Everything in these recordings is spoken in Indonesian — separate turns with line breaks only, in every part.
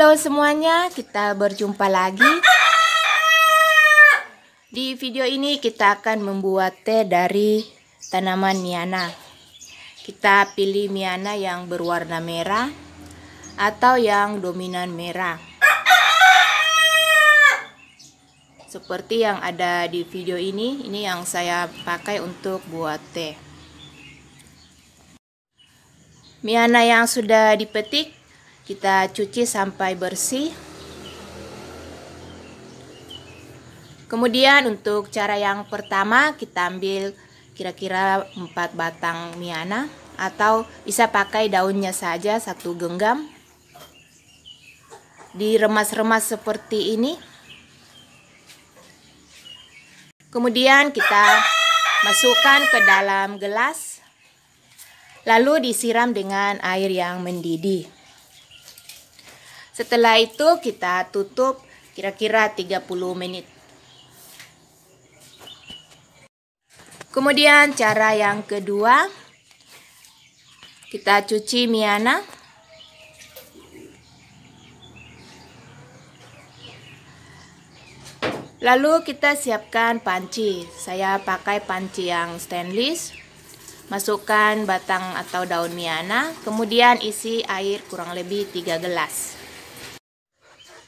Halo semuanya, kita berjumpa lagi. Di video ini kita akan membuat teh dari tanaman miana. Kita pilih miana yang berwarna merah atau yang dominan merah. Seperti yang ada di video ini, ini yang saya pakai untuk buat teh. Miana yang sudah dipetik kita cuci sampai bersih kemudian untuk cara yang pertama kita ambil kira-kira 4 batang miana atau bisa pakai daunnya saja satu genggam diremas-remas seperti ini kemudian kita masukkan ke dalam gelas lalu disiram dengan air yang mendidih setelah itu kita tutup kira-kira 30 menit. Kemudian cara yang kedua, kita cuci miana. Lalu kita siapkan panci. Saya pakai panci yang stainless. Masukkan batang atau daun miana, kemudian isi air kurang lebih 3 gelas.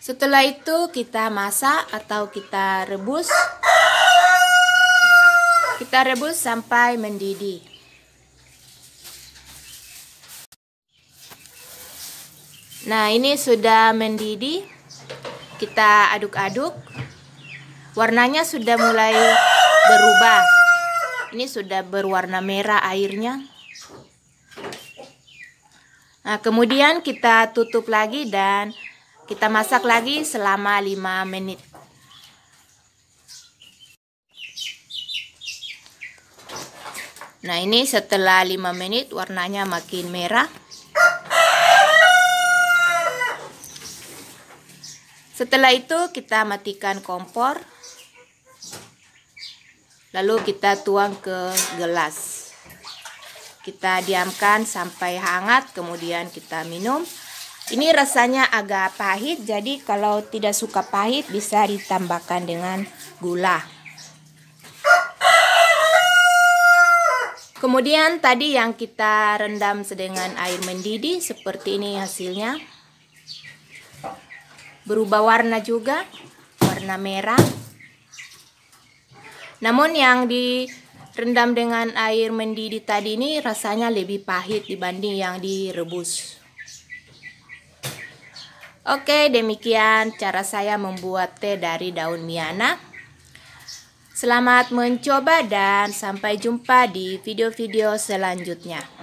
Setelah itu kita masak atau kita rebus. Kita rebus sampai mendidih. Nah, ini sudah mendidih. Kita aduk-aduk. Warnanya sudah mulai berubah. Ini sudah berwarna merah airnya. Nah, kemudian kita tutup lagi dan kita masak lagi selama 5 menit. Nah ini setelah 5 menit warnanya makin merah Setelah itu kita matikan kompor Lalu kita tuang ke gelas Kita diamkan sampai hangat kemudian kita minum ini rasanya agak pahit, jadi kalau tidak suka pahit bisa ditambahkan dengan gula. Kemudian tadi yang kita rendam dengan air mendidih seperti ini hasilnya. Berubah warna juga, warna merah. Namun yang direndam dengan air mendidih tadi ini rasanya lebih pahit dibanding yang direbus. Oke, demikian cara saya membuat teh dari daun miana. Selamat mencoba dan sampai jumpa di video-video selanjutnya.